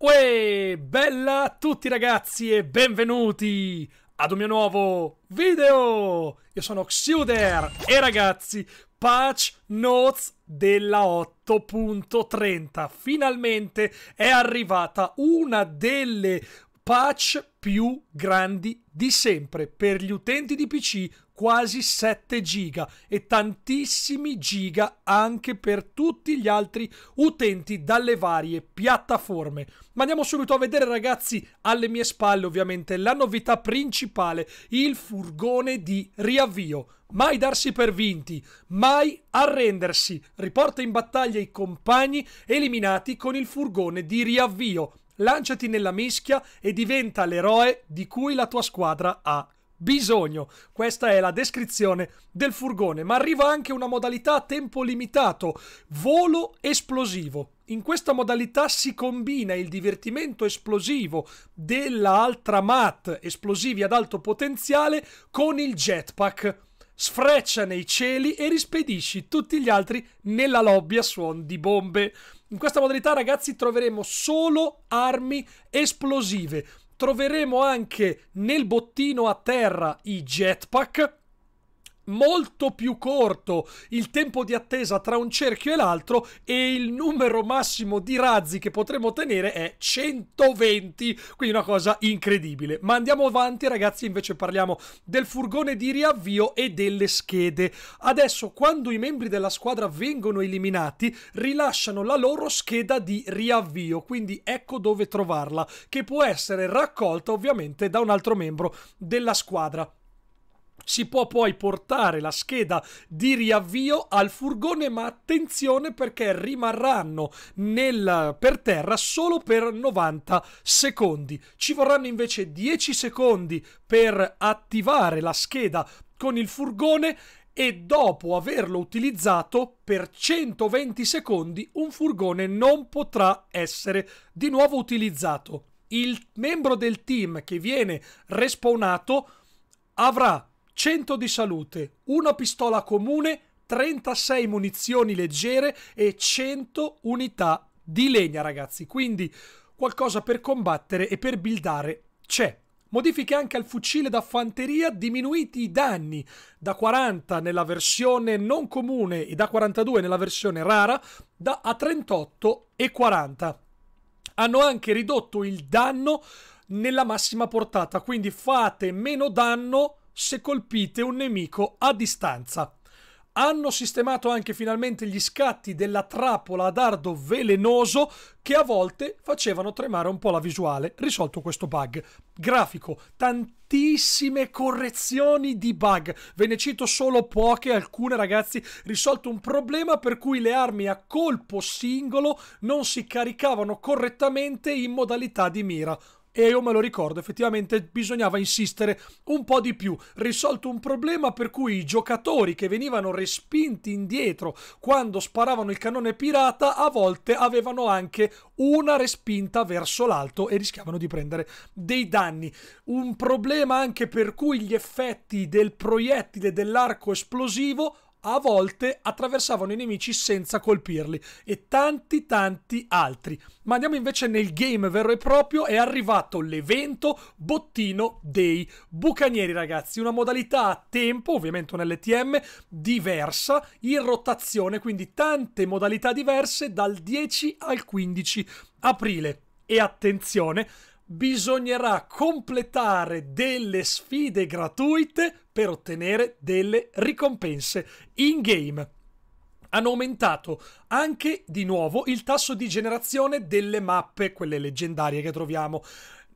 Uè, bella a tutti ragazzi e benvenuti ad un mio nuovo video! Io sono Xuder e ragazzi, patch notes della 8.30. Finalmente è arrivata una delle patch più grandi di sempre per gli utenti di PC quasi 7 giga e tantissimi giga anche per tutti gli altri utenti dalle varie piattaforme. Ma andiamo subito a vedere ragazzi alle mie spalle ovviamente la novità principale, il furgone di riavvio. Mai darsi per vinti, mai arrendersi. Riporta in battaglia i compagni eliminati con il furgone di riavvio. Lanciati nella mischia e diventa l'eroe di cui la tua squadra ha bisogno. Questa è la descrizione del furgone, ma arriva anche una modalità a tempo limitato, volo esplosivo. In questa modalità si combina il divertimento esplosivo dell'altra MAT, esplosivi ad alto potenziale, con il jetpack. Sfreccia nei cieli e rispedisci tutti gli altri nella lobby a suon di bombe. In questa modalità, ragazzi, troveremo solo armi esplosive Troveremo anche nel bottino a terra i jetpack, molto più corto il tempo di attesa tra un cerchio e l'altro e il numero massimo di razzi che potremo tenere è 120, quindi una cosa incredibile. Ma andiamo avanti ragazzi, invece parliamo del furgone di riavvio e delle schede. Adesso quando i membri della squadra vengono eliminati rilasciano la loro scheda di riavvio, quindi ecco dove trovarla, che può essere raccolta ovviamente da un altro membro della squadra si può poi portare la scheda di riavvio al furgone, ma attenzione perché rimarranno nel, per terra solo per 90 secondi. Ci vorranno invece 10 secondi per attivare la scheda con il furgone e dopo averlo utilizzato per 120 secondi un furgone non potrà essere di nuovo utilizzato. Il membro del team che viene respawnato avrà 100 di salute, una pistola comune, 36 munizioni leggere e 100 unità di legna, ragazzi. Quindi qualcosa per combattere e per buildare c'è. Modifiche anche al fucile da fanteria, diminuiti i danni da 40 nella versione non comune e da 42 nella versione rara, da a 38 e 40. Hanno anche ridotto il danno nella massima portata, quindi fate meno danno se colpite un nemico a distanza. Hanno sistemato anche finalmente gli scatti della trappola a dardo velenoso che a volte facevano tremare un po' la visuale. Risolto questo bug. Grafico, tantissime correzioni di bug. Ve ne cito solo poche, alcune ragazzi. Risolto un problema per cui le armi a colpo singolo non si caricavano correttamente in modalità di mira e io me lo ricordo, effettivamente bisognava insistere un po' di più, risolto un problema per cui i giocatori che venivano respinti indietro quando sparavano il cannone pirata a volte avevano anche una respinta verso l'alto e rischiavano di prendere dei danni. Un problema anche per cui gli effetti del proiettile dell'arco esplosivo a volte attraversavano i nemici senza colpirli e tanti tanti altri. Ma andiamo invece nel game vero e proprio, è arrivato l'evento bottino dei bucanieri ragazzi, una modalità a tempo, ovviamente un LTM, diversa, in rotazione, quindi tante modalità diverse dal 10 al 15 aprile. E attenzione, bisognerà completare delle sfide gratuite per ottenere delle ricompense in game hanno aumentato anche di nuovo il tasso di generazione delle mappe, quelle leggendarie che troviamo.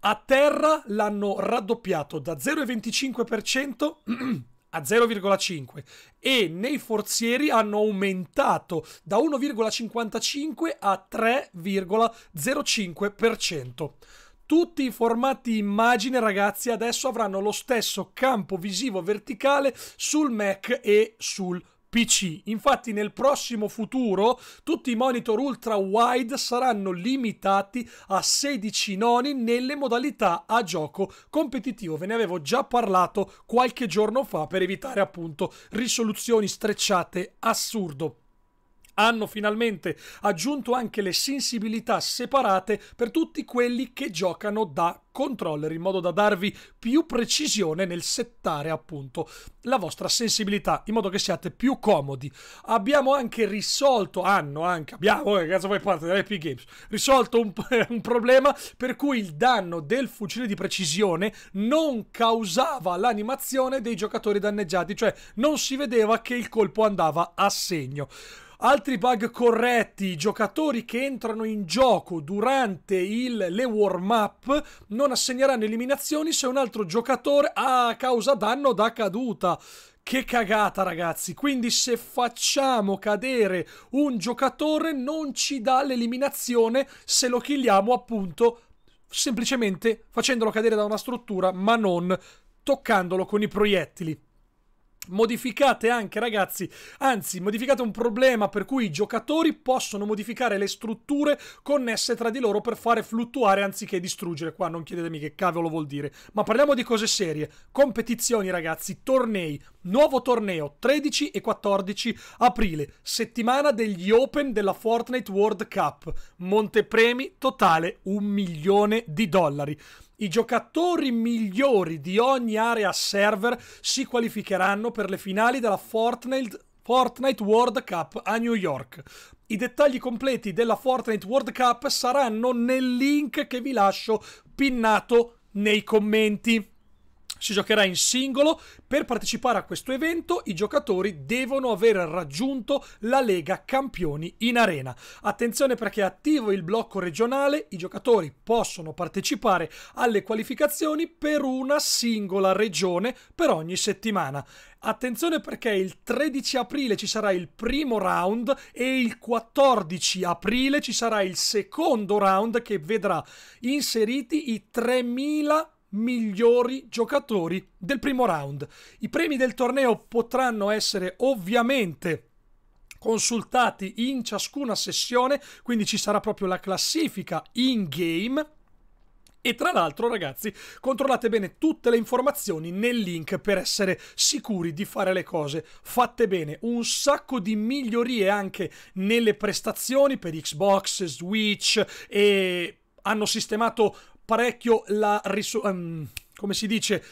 A terra l'hanno raddoppiato da 0,25% a 0,5 e nei forzieri hanno aumentato da 1,55 a 3,05%. Tutti i formati immagine, ragazzi, adesso avranno lo stesso campo visivo verticale sul Mac e sul PC. Infatti nel prossimo futuro tutti i monitor ultra wide saranno limitati a 16 noni nelle modalità a gioco competitivo. Ve ne avevo già parlato qualche giorno fa per evitare appunto risoluzioni strecciate assurdo hanno finalmente aggiunto anche le sensibilità separate per tutti quelli che giocano da controller in modo da darvi più precisione nel settare appunto la vostra sensibilità in modo che siate più comodi. Abbiamo anche risolto, hanno anche, abbiamo, eh, che cazzo fai parte dell'Epic Games, risolto un, un problema per cui il danno del fucile di precisione non causava l'animazione dei giocatori danneggiati, cioè non si vedeva che il colpo andava a segno. Altri bug corretti, giocatori che entrano in gioco durante il, le warm-up non assegneranno eliminazioni se un altro giocatore ha causa danno da caduta. Che cagata ragazzi, quindi se facciamo cadere un giocatore non ci dà l'eliminazione se lo killiamo appunto semplicemente facendolo cadere da una struttura ma non toccandolo con i proiettili. Modificate anche ragazzi, anzi modificate un problema per cui i giocatori possono modificare le strutture connesse tra di loro per fare fluttuare anziché distruggere. Qua non chiedetemi che cavolo vuol dire, ma parliamo di cose serie. Competizioni ragazzi, tornei, nuovo torneo 13 e 14 aprile, settimana degli Open della Fortnite World Cup, montepremi totale un milione di dollari. I giocatori migliori di ogni area server si qualificheranno per le finali della Fortnite, Fortnite World Cup a New York. I dettagli completi della Fortnite World Cup saranno nel link che vi lascio pinnato nei commenti si giocherà in singolo. Per partecipare a questo evento i giocatori devono aver raggiunto la Lega Campioni in Arena. Attenzione perché è attivo il blocco regionale, i giocatori possono partecipare alle qualificazioni per una singola regione per ogni settimana. Attenzione perché il 13 aprile ci sarà il primo round e il 14 aprile ci sarà il secondo round che vedrà inseriti i 3000 migliori giocatori del primo round. I premi del torneo potranno essere ovviamente consultati in ciascuna sessione, quindi ci sarà proprio la classifica in game. E tra l'altro, ragazzi, controllate bene tutte le informazioni nel link per essere sicuri di fare le cose fatte bene. Un sacco di migliorie anche nelle prestazioni per Xbox, Switch e hanno sistemato parecchio la risorsa. Um, ehm, come si dice?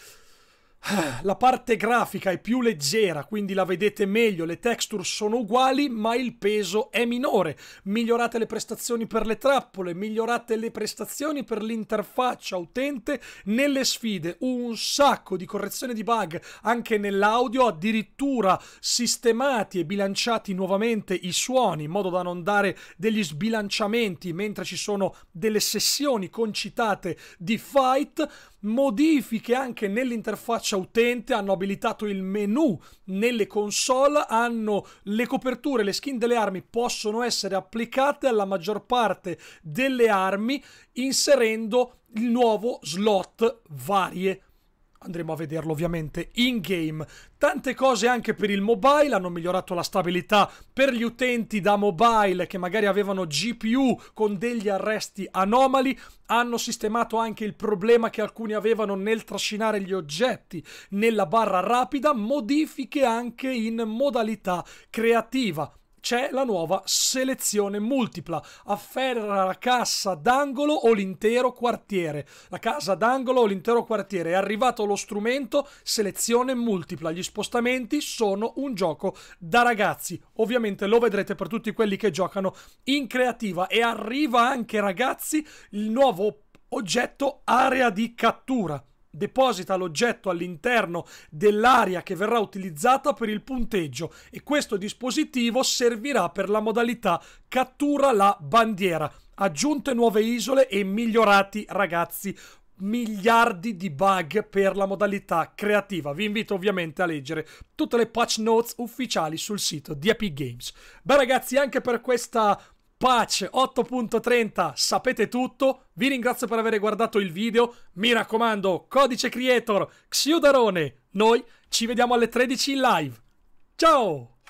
Ah, la parte grafica è più leggera, quindi la vedete meglio, le texture sono uguali, ma il peso è minore. Migliorate le prestazioni per le trappole, migliorate le prestazioni per l'interfaccia utente nelle sfide, un sacco di correzioni di bug anche nell'audio, addirittura sistemati e bilanciati nuovamente i suoni in modo da non dare degli sbilanciamenti mentre ci sono delle sessioni concitate di fight, modifiche anche nell'interfaccia interfaccia utente, hanno abilitato il menu nelle console, hanno le coperture, le skin delle armi possono essere applicate alla maggior parte delle armi inserendo il nuovo slot varie andremo a vederlo ovviamente in game. Tante cose anche per il mobile, hanno migliorato la stabilità per gli utenti da mobile che magari avevano GPU con degli arresti anomali, hanno sistemato anche il problema che alcuni avevano nel trascinare gli oggetti nella barra rapida, modifiche anche in modalità creativa c'è la nuova selezione multipla. Afferra la cassa d'angolo o l'intero quartiere. La casa d'angolo o l'intero quartiere. È arrivato lo strumento selezione multipla. Gli spostamenti sono un gioco da ragazzi. Ovviamente lo vedrete per tutti quelli che giocano in creativa. E arriva anche, ragazzi, il nuovo oggetto area di cattura deposita l'oggetto all'interno dell'area che verrà utilizzata per il punteggio e questo dispositivo servirà per la modalità cattura la bandiera. Aggiunte nuove isole e migliorati ragazzi miliardi di bug per la modalità creativa. Vi invito ovviamente a leggere tutte le patch notes ufficiali sul sito di Epic Games. Beh ragazzi, anche per questa patch 8.30, sapete tutto, vi ringrazio per aver guardato il video, mi raccomando, codice creator, Xiudarone, noi ci vediamo alle 13 in live, ciao!